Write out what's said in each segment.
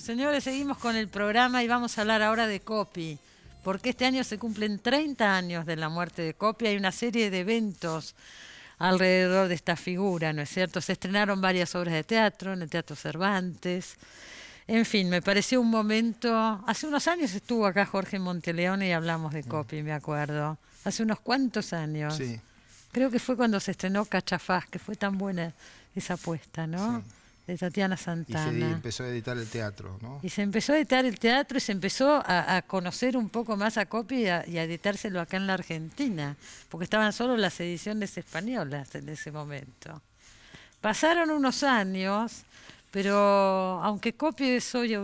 señores, seguimos con el programa y vamos a hablar ahora de Copi, porque este año se cumplen 30 años de la muerte de Copi, Hay una serie de eventos alrededor de esta figura, ¿no es cierto? Se estrenaron varias obras de teatro en el Teatro Cervantes. En fin, me pareció un momento. Hace unos años estuvo acá Jorge Monteleone y hablamos de Copi, me acuerdo. Hace unos cuantos años. Creo que fue cuando se estrenó Cachafaz, que fue tan buena esa apuesta, ¿no? de Tatiana Santana. Y se empezó a editar el teatro, ¿no? Y se empezó a editar el teatro y se empezó a, conocer un poco más a Copi y, a, editárselo acá en la Argentina, porque estaban solo las ediciones españolas en ese momento. Pasaron unos años, pero aunque Copi es hoy,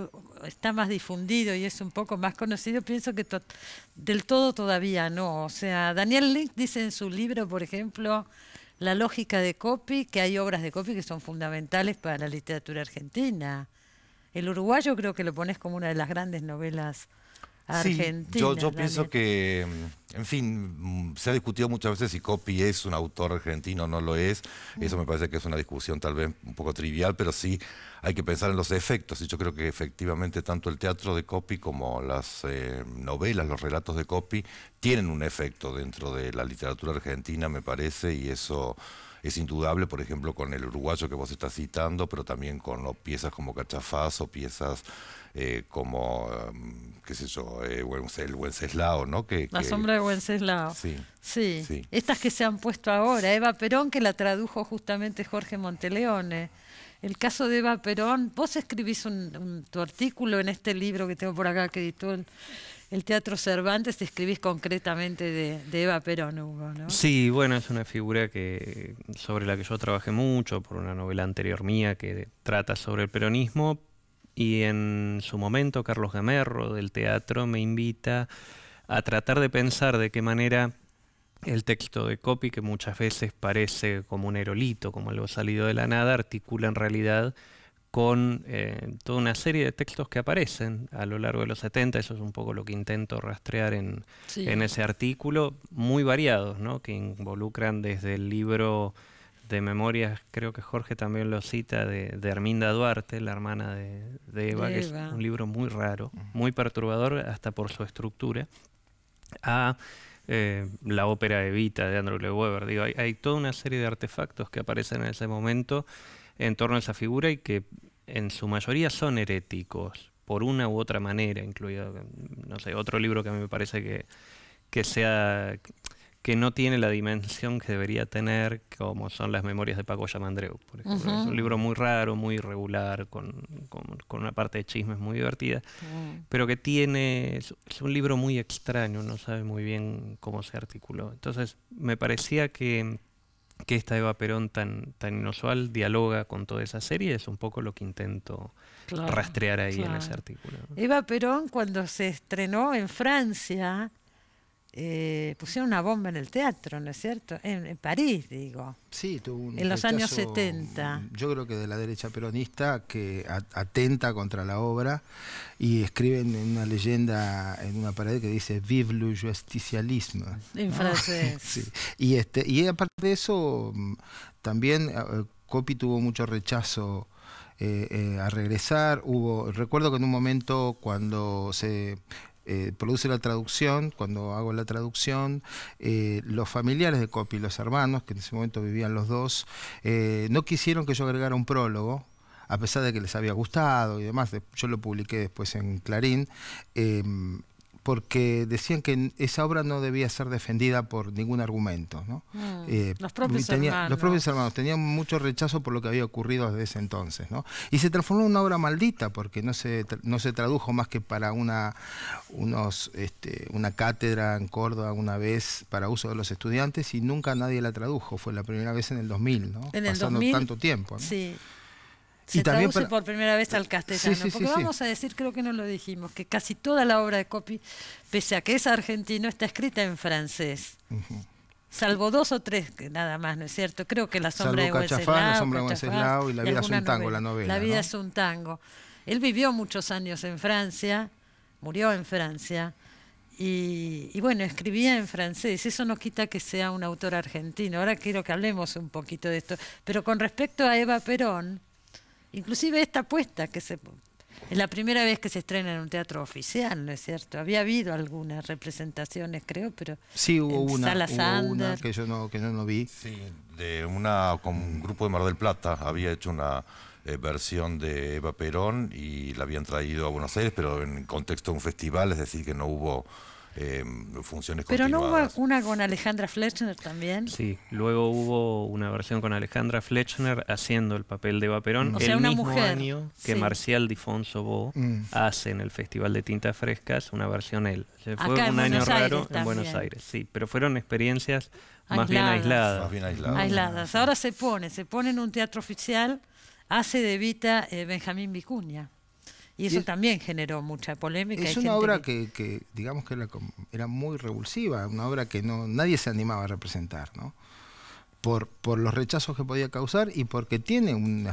está más difundido y es un poco más conocido, pienso que del todo todavía no. O sea, Daniel Link dice en su libro, por ejemplo, la lógica de Copy, que hay obras de Copy que son fundamentales para la literatura argentina. El uruguayo creo que lo pones como una de las grandes novelas Sí, yo, pienso que, mm, en fin, mm, se ha discutido muchas veces si Copy es un autor argentino o no lo es. Eso me parece que es una discusión tal vez un poco trivial, pero sí hay que pensar en los efectos. Y yo creo que efectivamente tanto el teatro de Copy como las eh, novelas, los relatos de Copy, tienen un efecto dentro de la literatura argentina, me parece, y eso es indudable, por ejemplo, con el uruguayo que vos estás citando, pero también con piezas como Cachafaz o piezas eh, como, um, qué sé yo, eh, el Wenceslao, ¿no? Que, la sombra de Wenceslao. Sí. sí. Estas que se han puesto ahora, Eva Perón, que la tradujo justamente Jorge Monteleone. El caso de Eva Perón, vos escribís un, tu artículo en este libro que tengo por acá que editó el el Teatro Cervantes, te escribís concretamente de, Eva Perón, Hugo, ¿no? Sí, bueno, es una figura que, sobre la que yo trabajé mucho por una novela anterior mía que trata sobre el peronismo. Y en su momento, Carlos Gamerro del teatro me invita a tratar de pensar de qué manera el texto de Copi que muchas veces parece como un erolito, como algo salido de la nada, articula en realidad con eh, toda una serie de textos que aparecen a lo largo de los 70, eso es un poco lo que intento rastrear en, ese artículo, muy variados, ¿no? que involucran desde el libro de memorias, creo que Jorge también lo cita, de, de Arminda Duarte, la hermana de, Eva, que es un libro muy raro, muy perturbador hasta por su estructura, a eh, la ópera Evita de Andrew Weber. Digo, hay toda una serie de artefactos que aparecen en ese momento en torno a esa figura y que en su mayoría son heréticos, por una u otra manera, incluido, no sé, otro libro que a mí me parece que, que sea que no tiene la dimensión que debería tener, como son las memorias de Paco Yamandreu, por ejemplo. Es un libro muy raro, muy irregular, con, una parte de chismes muy divertida, pero que tiene, es, es, un libro muy extraño, no sabe muy bien cómo se articuló. Entonces, me parecía que que esta Eva Perón tan, tan inusual dialoga con toda esa serie, es un poco lo que intento rastrear ahí en ese artículo. Eva Perón cuando se estrenó en Francia, eh, pusieron una bomba en el teatro, ¿no es cierto? En, París, digo. Sí, tuvo un. En los años 70. Mm, yo creo que de la derecha peronista que atenta contra la obra y escriben una leyenda en una pared que dice Vive le justicialisme. En francés. sí. y, este, y aparte de eso, mm, también eh, Copi tuvo mucho rechazo. Eh, a regresar, hubo, recuerdo que en un momento cuando se eh, produce la traducción, cuando hago la traducción, eh, los familiares de Copi los hermanos, que en ese momento vivían los dos, eh, no quisieron que yo agregara un prólogo, a pesar de que les había gustado y demás, yo lo publiqué después en Clarín, porque decían que esa obra no debía ser defendida por ningún argumento. ¿no? Mm, eh, los, propios hermanos. los propios hermanos tenían mucho rechazo por lo que había ocurrido desde ese entonces. ¿no? Y se transformó en una obra maldita porque no se, no se tradujo más que para una, unos, este, una cátedra en Córdoba una vez para uso de los estudiantes y nunca nadie la tradujo. Fue la primera vez en el 2000, ¿no? pasando tanto tiempo. ¿no? Sí. Se traduce por primera vez al castellano, porque vamos a decir, creo que no lo dijimos, que casi toda la obra de Copy, pese a que es argentino, está escrita en francés. Salvo dos o tres, que nada más, ¿no es cierto? Creo que La sombra de Wenceslao. La sombra de Wenceslao y La vida es un tango, la novela. La vida es un tango. Él vivió muchos años en Francia, murió en Francia, y, bueno, escribía en francés, eso no quita que sea un autor argentino. Ahora quiero que hablemos un poquito de esto. Pero con respecto a Eva Perón, Inclusive esta apuesta, que es la primera vez que se estrena en un teatro oficial, ¿no es cierto? Había habido algunas representaciones, creo, pero... Sí, hubo, una, hubo una, que yo no, que vi. Sí, de una, con un grupo de Mar del Plata había hecho una... Eh, versión de Eva Perón y la habían traído a Buenos Aires, pero en contexto de un festival, es decir, que no hubo Em, pero no hubo una con Alejandra Fletchner también. Sí, luego hubo una versión con Alejandra Fletchner haciendo el papel de vaperón el sea, una mismo mujer. año que Marcial Difonso Bo mm. hace en el Festival de Tintas Frescas una versión él. fue un año raro en Buenos Aires, sí, pero fueron experiencias más bien aisladas. aisladas. Ahora se pone, se pone en un teatro oficial, hace de Vita eh, Benjamín Vicuña. Y eso también generó mucha polémica. Es una obra que, digamos que era, muy revulsiva, una obra que no, nadie se animaba a representar, ¿no? Por, por los rechazos que podía causar y porque tiene un,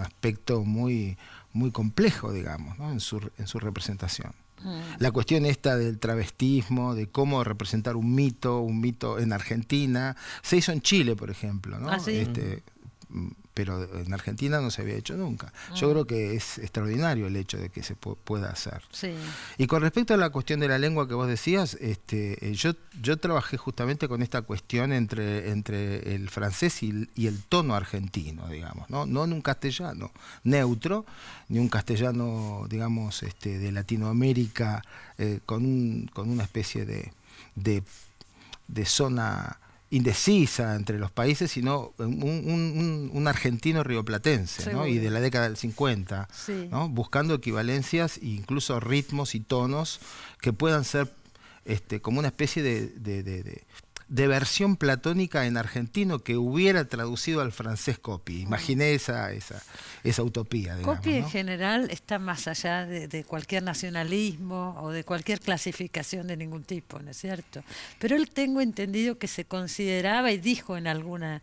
aspecto muy, muy complejo, digamos, en, su, en su representación. Mm. La cuestión esta del travestismo, de cómo representar un mito, un mito en Argentina, se hizo en Chile, por ejemplo, ¿no? Ah, este, pero en Argentina no se había hecho nunca. Yo ah. creo que es extraordinario el hecho de que se pueda hacer. Y con respecto a la cuestión de la lengua que vos decías, este, eh, yo, yo trabajé justamente con esta cuestión entre, entre el francés y, el tono argentino, digamos, ¿no? no en un castellano neutro, ni un castellano, digamos, este, de Latinoamérica, eh, con, una especie de, de zona indecisa entre los países, sino un, un, argentino rioplatense, ¿no? y de la década del 50, ¿no? buscando equivalencias e incluso ritmos y tonos que puedan ser este, como una especie de de versión platónica en argentino que hubiera traducido al francés Copy. Imaginé esa, esa, esa utopía. Digamos, Copy en general está más allá de, cualquier nacionalismo o de cualquier clasificación de ningún tipo, ¿no es cierto? Pero él tengo entendido que se consideraba y dijo en alguna...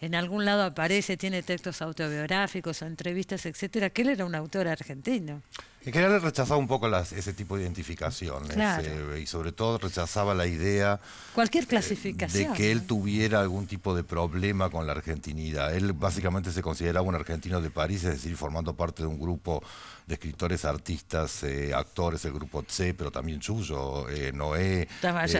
En algún lado aparece, tiene textos autobiográficos, o entrevistas, etcétera, que él era un autor argentino. En general rechazaba un poco las, ese tipo de identificación. Eh, y sobre todo rechazaba la idea cualquier eh, clasificación de que él tuviera algún tipo de problema con la argentinidad. Él básicamente se consideraba un argentino de París, es decir, formando parte de un grupo de escritores, artistas, eh, actores, el grupo C, pero también suyo Noé,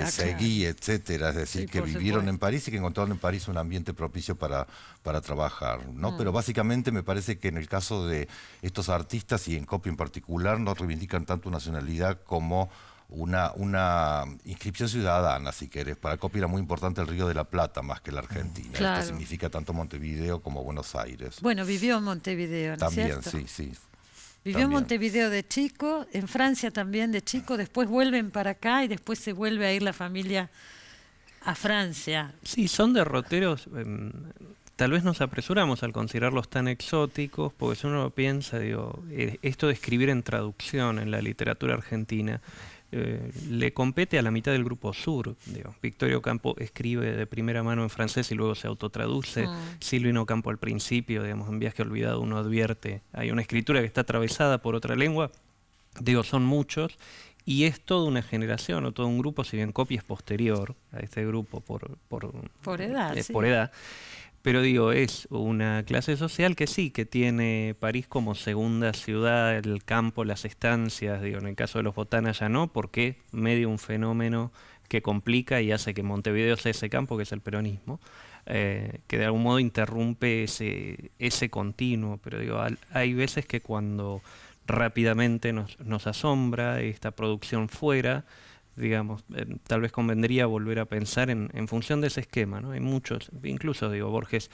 Seguí, etc. etcétera, es decir, que vivieron en París y que encontraron en París un ambiente propicio para, para trabajar, ¿no? Mm. Pero básicamente me parece que en el caso de estos artistas y en Copio en particular no reivindican tanto nacionalidad como una, una inscripción ciudadana, si querés. Para Copi era muy importante el Río de la Plata más que la Argentina. que significa tanto Montevideo como Buenos Aires. Bueno, vivió en Montevideo, ¿no También, sí, sí. Vivió en Montevideo de chico, en Francia también de chico, después vuelven para acá y después se vuelve a ir la familia a Francia. Sí, son derroteros. Em, tal vez nos apresuramos al considerarlos tan exóticos, porque si uno piensa, digo, eh, esto de escribir en traducción en la literatura argentina eh, le compete a la mitad del grupo sur. Digo. Victorio Campo escribe de primera mano en francés y luego se autotraduce. Ah. Silvino Campo al principio, digamos, en Viaje Olvidado uno advierte, hay una escritura que está atravesada por otra lengua. Digo, son muchos y es toda una generación o todo un grupo, si bien copia es posterior a este grupo por, por, por edad eh, pero digo, es una clase social que sí, que tiene París como segunda ciudad, el campo, las estancias, digo, en el caso de los botanas ya no, porque medio un fenómeno que complica y hace que Montevideo sea ese campo que es el peronismo, eh, que de algún modo interrumpe ese, ese continuo, pero digo, hay veces que cuando rápidamente nos asombra esta producción fuera, digamos, tal vez convendría volver a pensar en, función de ese esquema, ¿no? Hay muchos, incluso digo, Borges,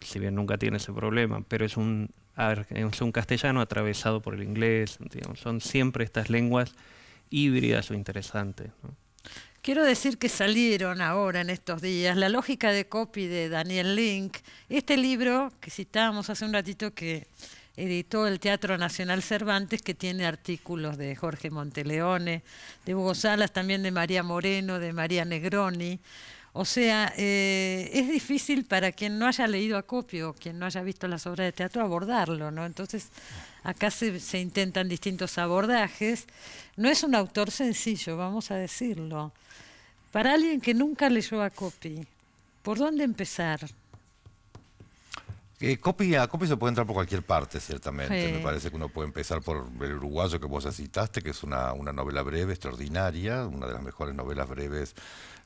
si bien nunca tiene ese problema, pero es un, es un castellano atravesado por el inglés, digamos, son siempre estas lenguas híbridas o interesantes. Quiero decir que salieron ahora en estos días La lógica de copy de Daniel Link, este libro que citábamos hace un ratito que editó el Teatro Nacional Cervantes, que tiene artículos de Jorge Monteleone, de Hugo Salas, también de María Moreno, de María Negroni. O sea, eh, es difícil para quien no haya leído a o quien no haya visto las obras de teatro, abordarlo, ¿no? Entonces, acá se, se intentan distintos abordajes. No es un autor sencillo, vamos a decirlo. Para alguien que nunca leyó a Acopio, ¿por dónde empezar? Eh, copia copia se puede entrar por cualquier parte, ciertamente. Me parece que uno puede empezar por El Uruguayo que vos ya citaste, que es una, una novela breve extraordinaria, una de las mejores novelas breves,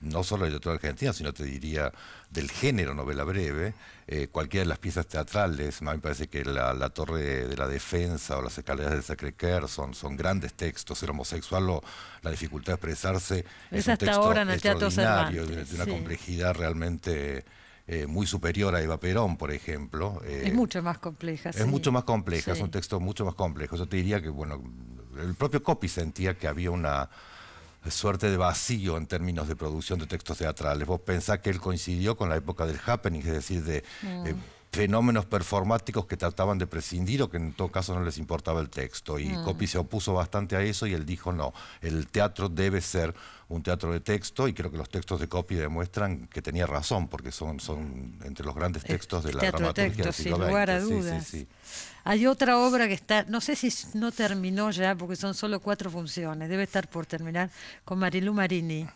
no solo de la argentina, sino te diría del género novela breve. Eh, cualquiera de las piezas teatrales, me parece que la, Torre de la Defensa o Las Escaleras del Sacre Cœur son, grandes textos. El homosexual, o la dificultad de expresarse, es, en el extraordinario, de una complejidad realmente eh, muy superior a Eva Perón, por ejemplo. Eh, es mucho más compleja. Es mucho más compleja, es un texto mucho más complejo. Yo te diría que, bueno, el propio Copy sentía que había una suerte de vacío en términos de producción de textos teatrales. Vos pensás que él coincidió con la época del happening, es decir, de mm. eh, fenómenos performáticos que trataban de prescindir o que en todo caso no les importaba el texto. Y mm. Copi se opuso bastante a eso y él dijo, no, el teatro debe ser un teatro de texto y creo que los textos de Copi demuestran que tenía razón porque son, son entre los grandes eh, textos de la teatro dramaturgia texto, sin lugar a dudas. Hay otra obra que está, no sé si no terminó ya porque son solo cuatro funciones, debe estar por terminar con Marilu Marini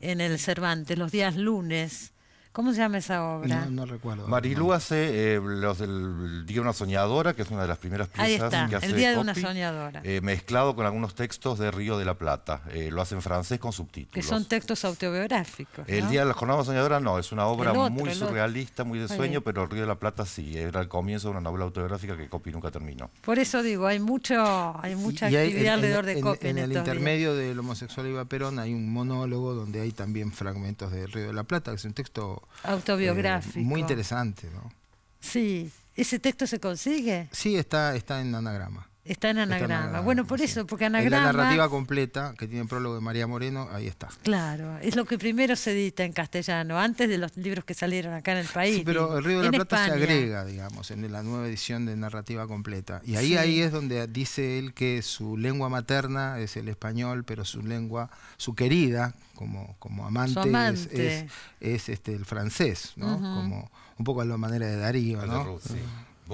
en el Cervantes, los días lunes ¿Cómo se llama esa obra? No, recuerdo. Marilú hace eh, los del Día de una Soñadora, que es una de las primeras piezas Ahí está, el Día de una Soñadora. Eh, mezclado con algunos textos de Río de la Plata. Eh, lo hace en francés con subtítulos. Que son textos autobiográficos. El Día de la Jornada Soñadora no, es una obra muy surrealista, muy de sueño, pero el Río de la Plata sí. Era el comienzo de una novela autobiográfica que Copi nunca terminó. Por eso digo, hay mucho, hay mucha actividad alrededor de Copi. En, el intermedio del homosexual Iba Perón hay un monólogo donde hay también fragmentos de Río de la Plata, que es un texto autobiográfico. Eh, muy interesante. Sí. ¿Ese texto se consigue? Sí, está, está en anagrama. Está en anagrama. bueno, por eso, porque anagrama. En la narrativa completa que tiene el prólogo de María Moreno, ahí está. Claro, es lo que primero se edita en castellano, antes de los libros que salieron acá en el país. Sí, pero el Río de la Plata se agrega, digamos, en la nueva edición de narrativa completa. Y ahí, ahí es donde dice él que su lengua materna es el español, pero su lengua, su querida, como, como amante, Es, este, el francés, ¿no? Como un poco a la manera de Darío, ¿no?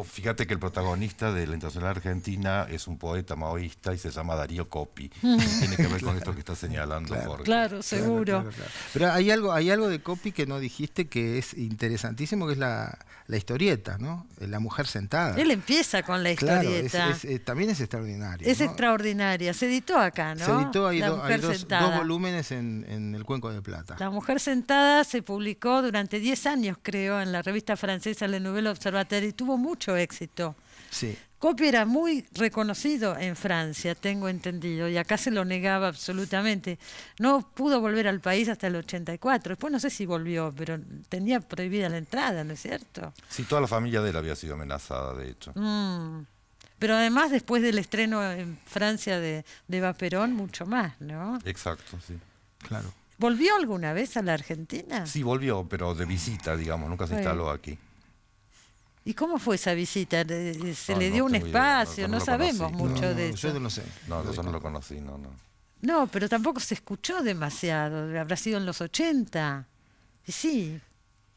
fíjate que el protagonista de la Internacional Argentina es un poeta maoísta y se llama Darío Copi. Mm. Tiene que ver con esto que estás señalando, claro, Claro, seguro. Pero hay algo, hay algo de Copi que no dijiste que es interesantísimo, que es la, historieta, ¿no? Eh, la mujer sentada. Él empieza con la historieta. Eh, también es extraordinaria. Es extraordinaria. Se editó acá, ¿no? Se editó, ahí. dos, volúmenes en, El Cuenco de Plata. La mujer sentada se publicó durante 10 años, creo, en la revista francesa Le Nouvel Observateur y tuvo mucho mucho éxito. Sí. era muy reconocido en Francia, tengo entendido, y acá se lo negaba absolutamente. No pudo volver al país hasta el 84. Después no sé si volvió, pero tenía prohibida la entrada, ¿no es cierto? Sí, toda la familia de él había sido amenazada, de hecho. Mm. Pero además, después del estreno en Francia de, de Vaperón, mucho más, ¿no? Exacto, sí. Claro. ¿Volvió alguna vez a la Argentina? Sí, volvió, pero de visita, digamos, nunca se instaló aquí. ¿Y cómo fue esa visita? ¿Se le dio un espacio? no, sabemos mucho de eso. Yo no sé. No, yo no lo conocí, no, no. No, pero tampoco se escuchó demasiado. Habrá sido en los 80. sí.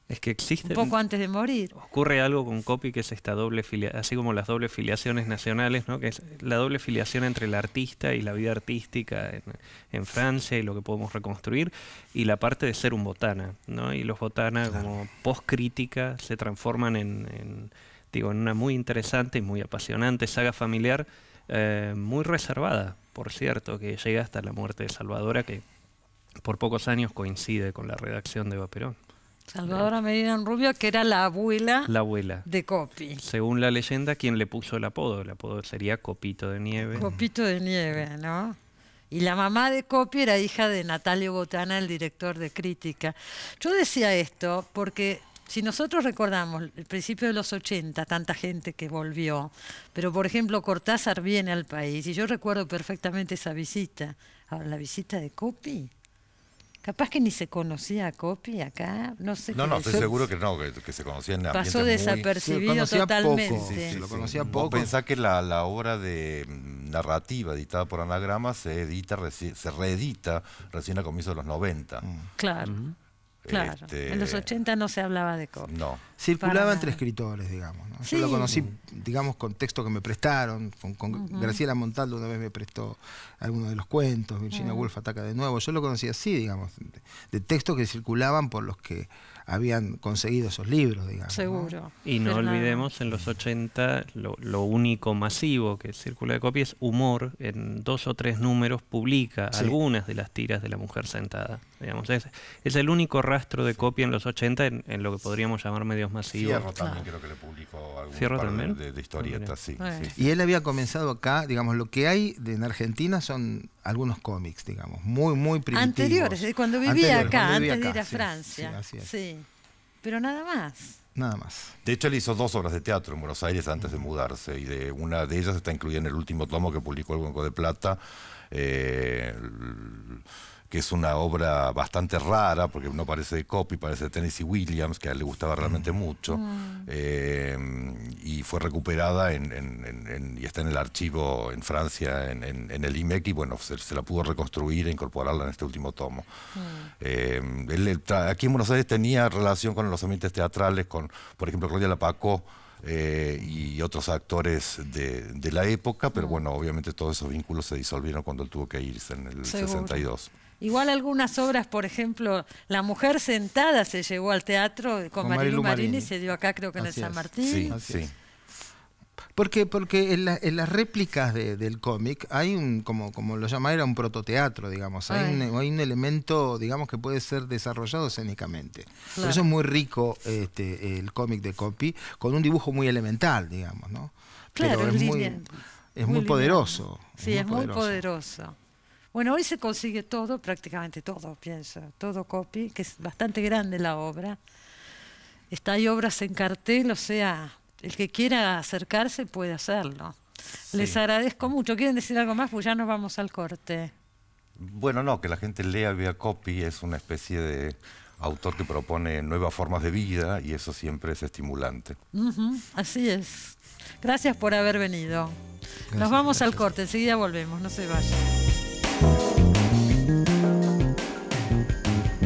Es que existe. Un poco antes de morir. Ocurre algo con Copy que es esta doble filiación, así como las dobles filiaciones nacionales, ¿no? que es la doble filiación entre el artista y la vida artística en, Francia y lo que podemos reconstruir, y la parte de ser un botana. ¿no? Y los botana, como como crítica se transforman en, digo, en una muy interesante y muy apasionante saga familiar, eh, muy reservada, por cierto, que llega hasta la muerte de Salvadora, que por pocos años coincide con la redacción de Eva Perón. Salvadora Medina Rubio, que era la abuela, de Copi. Según la leyenda, quien le puso el apodo, el apodo sería Copito de Nieve. Copito de Nieve, ¿no? Y la mamá de Copi era hija de Natalio Botana, el director de crítica. Yo decía esto porque si nosotros recordamos el principio de los 80, tanta gente que volvió, pero por ejemplo Cortázar viene al país y yo recuerdo perfectamente esa visita. la visita de Copi Capaz que ni se conocía a Copi acá, no sé. No, no, estoy seguro que no, que, se conocía en Pasó desapercibido muy... sí, totalmente. Poco. Sí, sí, lo conocía poco. Pensá que la, la, obra de mm, narrativa editada por Anagrama se edita, se reedita recién a comienzos de los 90. Claro. Claro, este, en los 80 no se hablaba de copia. No. Circulaba entre escritores, digamos. Yo lo conocí, digamos, con textos que me prestaron. Con, Graciela Montaldo una vez me prestó algunos de los cuentos. Virginia Woolf ataca de nuevo. Yo lo conocí así, digamos, de, textos que circulaban por los que habían conseguido esos libros, digamos. Seguro. Y no olvidemos, en los 80 lo, único masivo que circula de copia es humor. En dos o tres números publica algunas de las tiras de La Mujer Sentada es, el único rastro de copia en los 80 en, lo que podríamos llamar medios masivos. Cierro también creo que le publicó algún par De, historietas, ah, Y él había comenzado acá, digamos, lo que hay en Argentina son algunos cómics, digamos, muy, muy primitivos. Anteriores, cuando vivía acá, antes de ir a Francia. Sí, pero nada más. Nada más. De hecho, él hizo dos obras de teatro en Buenos Aires antes de mudarse, y de una de ellas está incluida en el último tomo que publicó el Banco de Plata. Eh, que es una obra bastante rara, porque no parece de Copy, parece de Tennessee Williams, que a él le gustaba realmente mm. mucho, mm. Eh, y fue recuperada y está en el archivo en Francia, en, el IMEC, y bueno, se, la pudo reconstruir e incorporarla en este último tomo. Mm. Eh, aquí en Buenos Aires tenía relación con los ambientes teatrales, con, por ejemplo, Claudia Lapacó, eh, y otros actores de, la época, pero bueno, obviamente todos esos vínculos se disolvieron cuando él tuvo que irse en el 62. Igual algunas obras, por ejemplo, La Mujer Sentada se llevó al teatro con, con Marilu Marini, se dio acá creo que en el San Martín. Porque, porque en, las réplicas del cómic hay un, como, como lo llamaba, era un prototeatro, digamos. Hay un, elemento, digamos, que puede ser desarrollado escénicamente. Por eso es muy rico este, el cómic de Copy, con un dibujo muy elemental, digamos, ¿no? Claro, es, muy, es muy, poderoso. Sí, es muy, poderoso. Bueno, hoy se consigue todo, prácticamente todo, pienso, todo copy, que es bastante grande la obra. Está, hay obras en cartel, o sea, el que quiera acercarse puede hacerlo. Les agradezco mucho. ¿Quieren decir algo más? Pues ya nos vamos al corte. Bueno, no, que la gente lea vía copy es una especie de autor que propone nuevas formas de vida y eso siempre es estimulante. así es. Gracias por haber venido. Nos vamos al corte, enseguida volvemos, no se vayan.